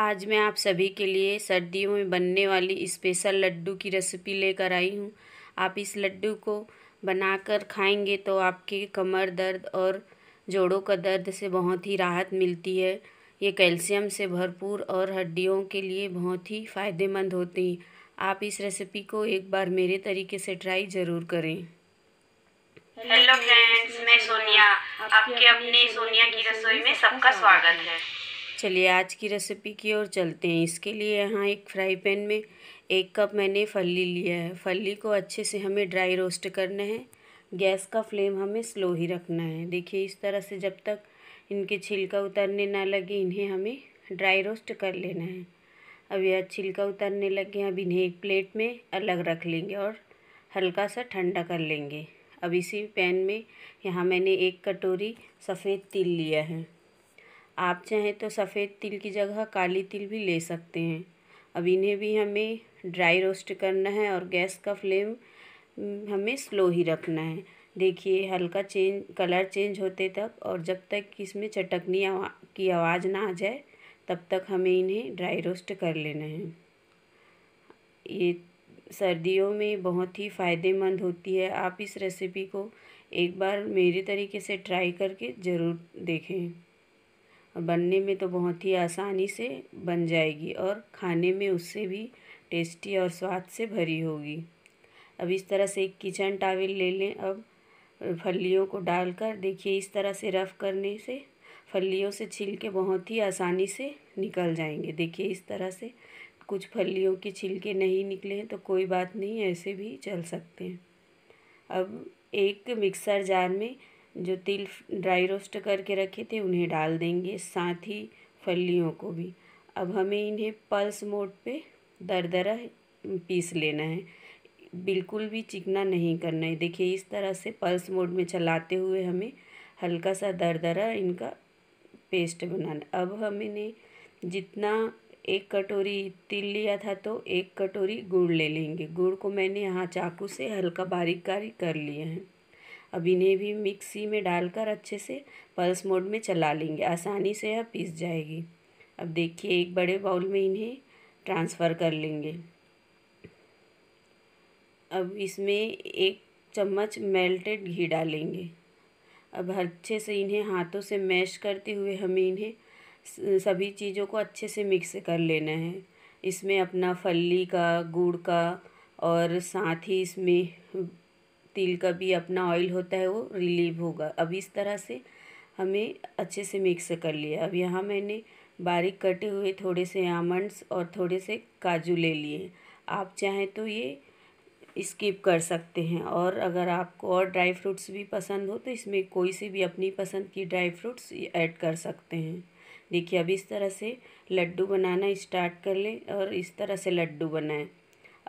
आज मैं आप सभी के लिए सर्दियों में बनने वाली स्पेशल लड्डू की रेसिपी लेकर आई हूँ आप इस लड्डू को बनाकर खाएंगे तो आपके कमर दर्द और जोड़ों का दर्द से बहुत ही राहत मिलती है ये कैल्शियम से भरपूर और हड्डियों के लिए बहुत ही फ़ायदेमंद होती हैं आप इस रेसिपी को एक बार मेरे तरीके से ट्राई ज़रूर करें हेलो फ्रेंड्स मैं सोनिया आपके अपने सोनिया की रसोई में सबका स्वागत है चलिए आज की रेसिपी की ओर चलते हैं इसके लिए यहाँ एक फ्राई पैन में एक कप मैंने फली लिया है फली को अच्छे से हमें ड्राई रोस्ट करना है गैस का फ्लेम हमें स्लो ही रखना है देखिए इस तरह से जब तक इनके छिलका उतरने ना लगे इन्हें हमें ड्राई रोस्ट कर लेना है अब यह छिलका उतरने लग गया अब इन्हें एक प्लेट में अलग रख लेंगे और हल्का सा ठंडा कर लेंगे अब इसी पैन में यहाँ मैंने एक कटोरी सफ़ेद तिल लिया है आप चाहें तो सफ़ेद तिल की जगह काली तिल भी ले सकते हैं अब इन्हें भी हमें ड्राई रोस्ट करना है और गैस का फ्लेम हम्म, हमें स्लो ही रखना है देखिए हल्का चेंज कलर चेंज होते तक और जब तक इसमें चटकनी आवा, की आवाज़ ना आ जाए तब तक हमें इन्हें ड्राई रोस्ट कर लेना है ये सर्दियों में बहुत ही फ़ायदेमंद होती है आप इस रेसिपी को एक बार मेरे तरीके से ट्राई करके ज़रूर देखें बनने में तो बहुत ही आसानी से बन जाएगी और खाने में उससे भी टेस्टी और स्वाद से भरी होगी अब इस तरह से एक किचन टावल ले लें अब फलियों को डालकर देखिए इस तरह से रफ़ करने से फलियों से छिलके बहुत ही आसानी से निकल जाएंगे देखिए इस तरह से कुछ फलियों के छिलके नहीं निकले हैं तो कोई बात नहीं ऐसे भी चल सकते हैं अब एक मिक्सर जार में जो तिल ड्राई रोस्ट करके रखे थे उन्हें डाल देंगे साथ ही फलियों को भी अब हमें इन्हें पल्स मोड पे दरदरा पीस लेना है बिल्कुल भी चिकना नहीं करना है देखिए इस तरह से पल्स मोड में चलाते हुए हमें हल्का सा दरदरा इनका पेस्ट बनाना अब हमने जितना एक कटोरी तिल लिया था तो एक कटोरी गुड़ ले लेंगे गुड़ को मैंने यहाँ चाकू से हल्का बारीक बारीक कर लिए हैं अब इन्हें भी मिक्सी में डालकर अच्छे से पल्स मोड में चला लेंगे आसानी से यह पीस जाएगी अब देखिए एक बड़े बाउल में इन्हें ट्रांसफ़र कर लेंगे अब इसमें एक चम्मच मेल्टेड घी डालेंगे अब अच्छे से इन्हें हाथों से मैश करते हुए हमें इन्हें सभी चीज़ों को अच्छे से मिक्स कर लेना है इसमें अपना फली का गुड़ का और साथ ही इसमें तिल का भी अपना ऑयल होता है वो रिलीव होगा अब इस तरह से हमें अच्छे से मिक्स कर लिया अब यहाँ मैंने बारीक कटे हुए थोड़े से आमंड्स और थोड़े से काजू ले लिए आप चाहें तो ये स्किप कर सकते हैं और अगर आपको और ड्राई फ्रूट्स भी पसंद हो तो इसमें कोई सी भी अपनी पसंद की ड्राई फ्रूट्स ऐड कर सकते हैं देखिए अब इस तरह से लड्डू बनाना स्टार्ट कर लें और इस तरह से लड्डू बनाएं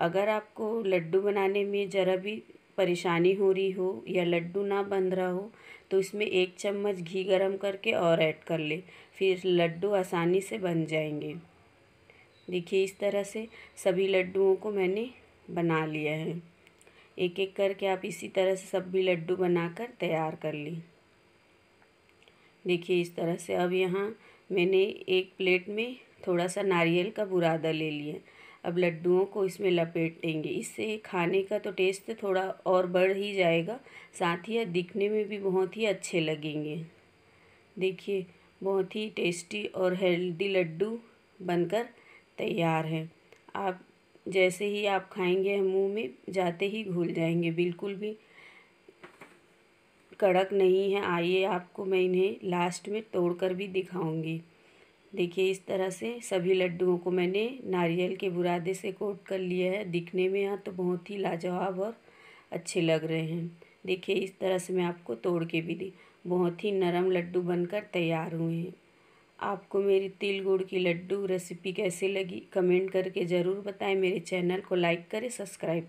अगर आपको लड्डू बनाने में ज़रा भी परेशानी हो रही हो या लड्डू ना बन रहा हो तो इसमें एक चम्मच घी गरम करके और ऐड कर ले फिर लड्डू आसानी से बन जाएंगे देखिए इस तरह से सभी लड्डुओं को मैंने बना लिया है एक एक करके आप इसी तरह से सभी लड्डू बनाकर तैयार कर ली देखिए इस तरह से अब यहाँ मैंने एक प्लेट में थोड़ा सा नारियल का बुरादा ले लिया अब लड्डुओं को इसमें लपेट देंगे इससे खाने का तो टेस्ट थोड़ा और बढ़ ही जाएगा साथ ही दिखने में भी बहुत ही अच्छे लगेंगे देखिए बहुत ही टेस्टी और हेल्दी लड्डू बनकर तैयार है आप जैसे ही आप खाएंगे मुंह में जाते ही घुल जाएंगे बिल्कुल भी कड़क नहीं है आइए आपको मैं इन्हें लास्ट में तोड़ कर भी दिखाऊंगी देखिए इस तरह से सभी लड्डुओं को मैंने नारियल के बुरादे से कोट कर लिया है दिखने में यहाँ तो बहुत ही लाजवाब और अच्छे लग रहे हैं देखिए इस तरह से मैं आपको तोड़ के भी दी बहुत ही नरम लड्डू बनकर तैयार हुए हैं आपको मेरी तिल गुड़ की लड्डू रेसिपी कैसे लगी कमेंट करके ज़रूर बताएं मेरे चैनल को लाइक करें सब्सक्राइब